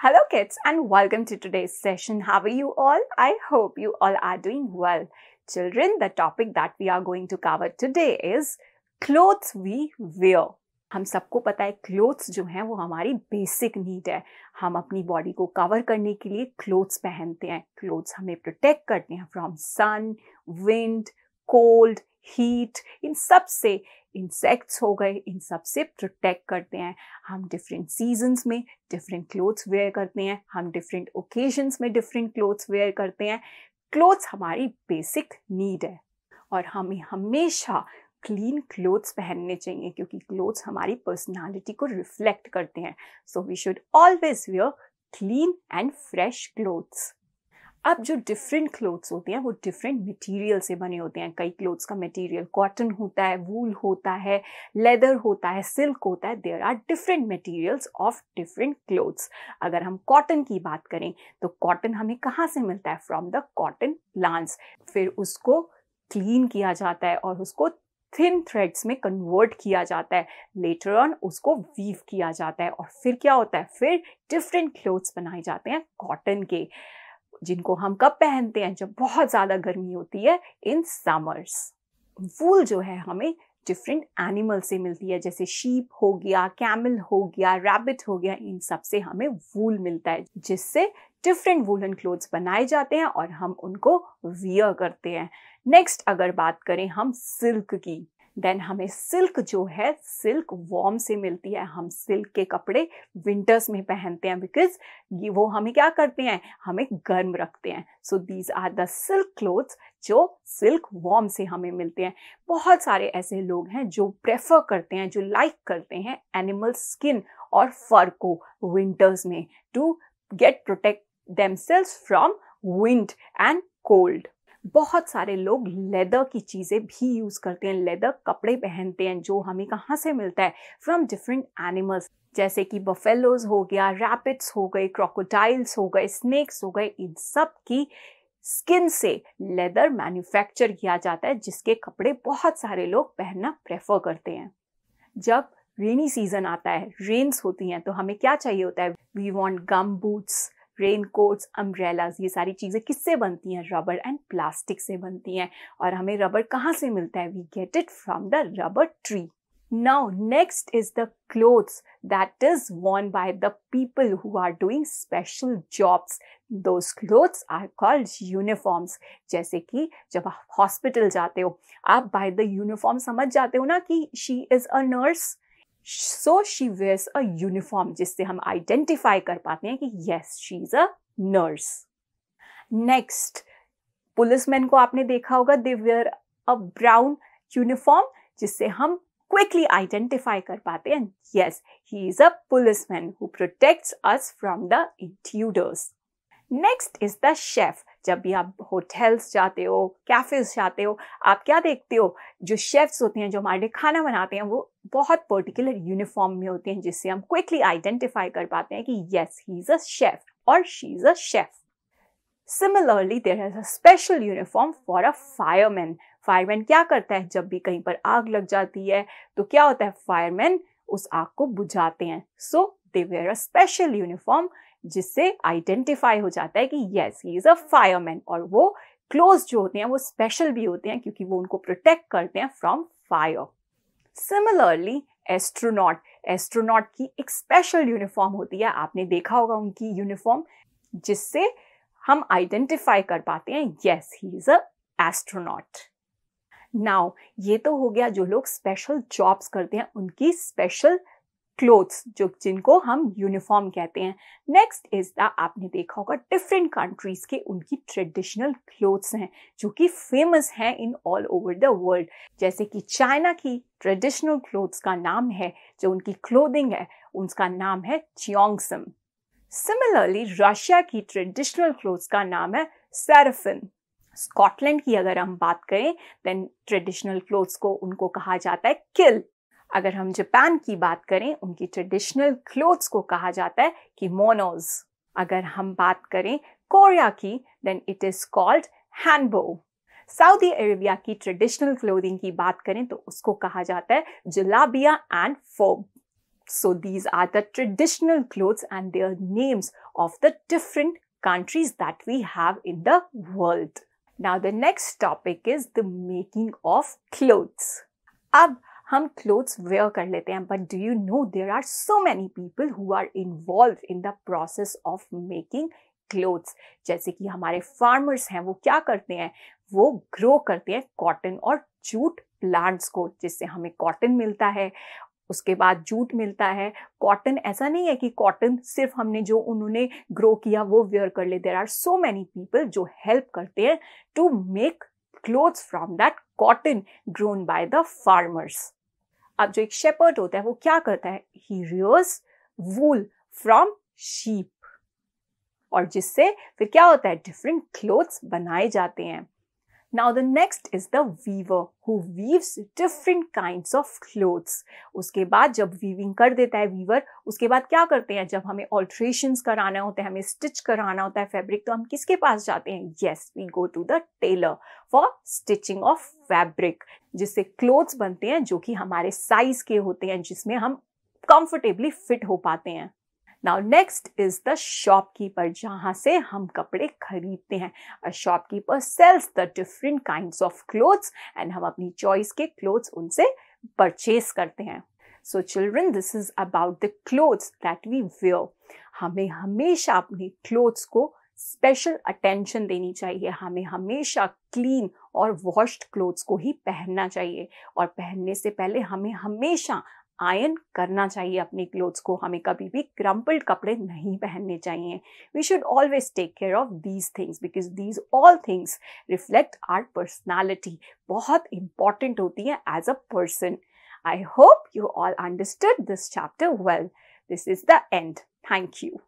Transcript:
Hello kids and welcome to today's session. How are you all? I hope you all are doing well. Children, the topic that we are going to cover today is clothes we wear. हम सबको पता है clothes जो हैं वो हमारी basic need है हम अपनी बॉडी को कवर करने के लिए क्लोथ्स पहनते हैं क्लोथ्स हमें प्रोटेक्ट करते हैं from sun wind cold heat इन सब से इंसेक्ट्स हो गए इन सब से प्रोटेक्ट करते हैं हम डिफरेंट सीजन्स में डिफरेंट क्लोथ्स वेयर करते हैं हम डिफरेंट ओकेजन्स में डिफरेंट क्लोथ्स वेयर करते हैं क्लोथ्स हमारी बेसिक नीड है और हमें हमेशा क्लीन क्लोथ्स पहनने चाहिए क्योंकि क्लोथ्स हमारी पर्सनालिटी को रिफ्लेक्ट करते हैं so we should always wear clean and fresh clothes अब जो डिफरेंट क्लोथ्स होते हैं वो डिफरेंट मटेरियल से बने होते हैं कई क्लोथ्स का मटेरियल कॉटन होता है वूल होता है लेदर होता है सिल्क होता है there are different materials of different clothes अगर हम कॉटन की बात करें तो कॉटन हमें कहाँ से मिलता है फ्रॉम द कॉटन प्लांट्स फिर उसको क्लीन किया जाता है और उसको थिन थ्रेड्स में कन्वर्ट किया जाता है लेटर ऑन उसको वीव किया जाता है और फिर क्या होता है फिर डिफरेंट क्लोथ्स बनाए जाते हैं कॉटन के जिनको हम कब पहनते हैं जब बहुत ज़्यादा गर्मी होती है इन समर्स वूल जो है हमें डिफरेंट एनिमल से मिलती है जैसे शीप हो गया कैमल हो गया रैबिट हो गया इन सब से हमें वूल मिलता है जिससे डिफरेंट वूलन क्लोथ्स बनाए जाते हैं और हम उनको वियर करते हैं नेक्स्ट अगर बात करें हम सिल्क की देन हमें सिल्क जो है सिल्क वॉर्म से मिलती है हम सिल्क के कपड़े विंटर्स में पहनते हैं बिकॉज ये वो हमें क्या करते हैं हमें गर्म रखते हैं so these are the silk clothes जो सिल्क वॉर्म से हमें मिलते हैं बहुत सारे ऐसे लोग हैं जो प्रेफर करते हैं जो लाइक करते हैं एनिमल स्किन और फर को विंटर्स में to get protect selves from wind and cold बहुत सारे लोग लेदर की चीज़ें भी यूज़ करते हैं लेदर कपड़े पहनते हैं जो हमें कहाँ से मिलता है फ्रॉम डिफरेंट एनिमल्स जैसे कि बफेलोज हो गया रैपिड्स हो गए क्रोकोडाइल्स हो गए स्नेक्स हो गए इन सब की स्किन से लेदर मैन्युफैक्चर किया जाता है जिसके कपड़े बहुत सारे लोग पहनना प्रेफर करते हैं जब रेनी सीजन आता है रेन्स होती हैं तो हमें क्या चाहिए होता है we want gum boots rain raincoats umbrellas ये सारी चीज़ें किससे बनती हैं रबर एंड प्लास्टिक से बनती हैं और हमें रबर कहाँ से मिलता है we get it from the rubber tree now next is the clothes that is worn by the people who are doing special jobs those clothes are called uniforms जैसे कि जब आप हॉस्पिटल जाते हो आप बाय द यूनिफॉर्म समझ जाते हो ना कि she is a nurse so she wears a uniform जिससे हम आइडेंटिफाई कर पाते हैं कि yes she is a nurse next policeman को आपने देखा होगा they wear a brown uniform जिससे हम क्विकली आइडेंटिफाई कर पाते हैं yes he is a policeman who protects us from the intruders next is the chef जब भी आप होटल्स जाते हो कैफ़ेज़ जाते हो आप क्या देखते हो जो शेफ्स होते हैं जो हमारे लिए खाना बनाते हैं वो बहुत पर्टिकुलर यूनिफॉर्म में होते हैं जिससे हम क्विकली आइडेंटिफाई कर पाते हैं कि yes he is a chef और she is a chef similarly there is a special uniform for a fireman fireman क्या करता है जब भी कहीं पर आग लग जाती है तो क्या होता है फायरमैन उस आग को बुझाते हैं so they wear a special uniform जिससे आइडेंटिफाई हो जाता है कि yes he is a fireman और वो क्लोज जो होते हैं वो स्पेशल भी होते हैं क्योंकि वो उनको प्रोटेक्ट करते हैं from fire similarly astronaut astronaut की एक स्पेशल यूनिफॉर्म होती है आपने देखा होगा उनकी यूनिफॉर्म जिससे हम आइडेंटिफाई कर पाते हैं yes he is a astronaut now ये तो हो गया जो लोग स्पेशल जॉब्स करते हैं उनकी स्पेशल क्लोथ्स जो जिनको हम यूनिफॉर्म कहते हैं नेक्स्ट इज द आपने देखा होगा डिफरेंट कंट्रीज के उनकी ट्रेडिशनल क्लोथ्स हैं जो कि फेमस हैं in all over the world जैसे कि चाइना की ट्रेडिशनल क्लोथ्स का नाम है जो उनकी क्लोदिंग है उनका नाम है चियोंगसम सिमिलरली रशिया की ट्रेडिशनल क्लोथ्स का नाम है सैरफिन स्कॉटलैंड की अगर हम बात करें देन ट्रेडिशनल क्लोथ्स को उनको कहा जाता है किल अगर हम जापान की बात करें उनकी ट्रेडिशनल क्लोथ्स को कहा जाता है कि मोनोज अगर हम बात करें कोरिया की देन इट इज कॉल्ड हैंडबो सऊदी अरेबिया की ट्रेडिशनल क्लोथिंग की बात करें तो उसको कहा जाता है jalabiya and thobe so these are the traditional clothes and their names of the different countries that we have in the world now the next topic is the making of clothes अब हम clothes wear कर लेते हैं but do you know there are so many people who are involved in the process of making clothes जैसे कि हमारे farmers हैं वो क्या करते हैं वो ग्रो करते हैं कॉटन और जूट प्लांट्स को जिससे हमें कॉटन मिलता है उसके बाद जूट मिलता है कॉटन ऐसा नहीं है कि कॉटन सिर्फ हमने जो उन्होंने ग्रो किया वो वेयर कर ले there are so many people जो हेल्प करते हैं to make clothes from that cotton grown by the farmers अब जो एक शेपर्ड होता है वो क्या करता है ही रियर्स वूल फ्रॉम शीप और जिससे फिर क्या होता है डिफरेंट क्लोथ्स बनाए जाते हैं Now the next is the weaver who weaves different kinds of clothes. उसके बाद जब weaving कर देता है weaver, उसके बाद क्या करते हैं जब हमें alterations कराना होते हैं हमें stitch कराना होता है fabric तो हम किसके पास जाते हैं Yes, we go to the tailor for stitching of fabric जिससे clothes बनते हैं जो कि हमारे size के होते हैं जिसमें हम comfortably fit हो पाते हैं now next is the shopkeeper जहाँ से हम कपड़े खरीदते हैं a shopkeeper sells the different kind of clothes and हम अपनी चॉइस के क्लोथ्स उनसे परचेज करते हैं so children this is about the clothes that we wear हमें हमेशा अपने क्लोथ्स को स्पेशल अटेंशन देनी चाहिए हमें हमेशा क्लीन और वॉश्ड क्लोथ्स को ही पहनना चाहिए और पहनने से पहले हमें हमेशा आयन करना चाहिए अपने क्लोथ्स को हमें कभी भी क्रम्पल्ड कपड़े नहीं पहनने चाहिए we should always take care of these things because these all things reflect our personality बहुत इंपॉर्टेंट होती है as a person I hope you all understood this chapter well this is the end thank you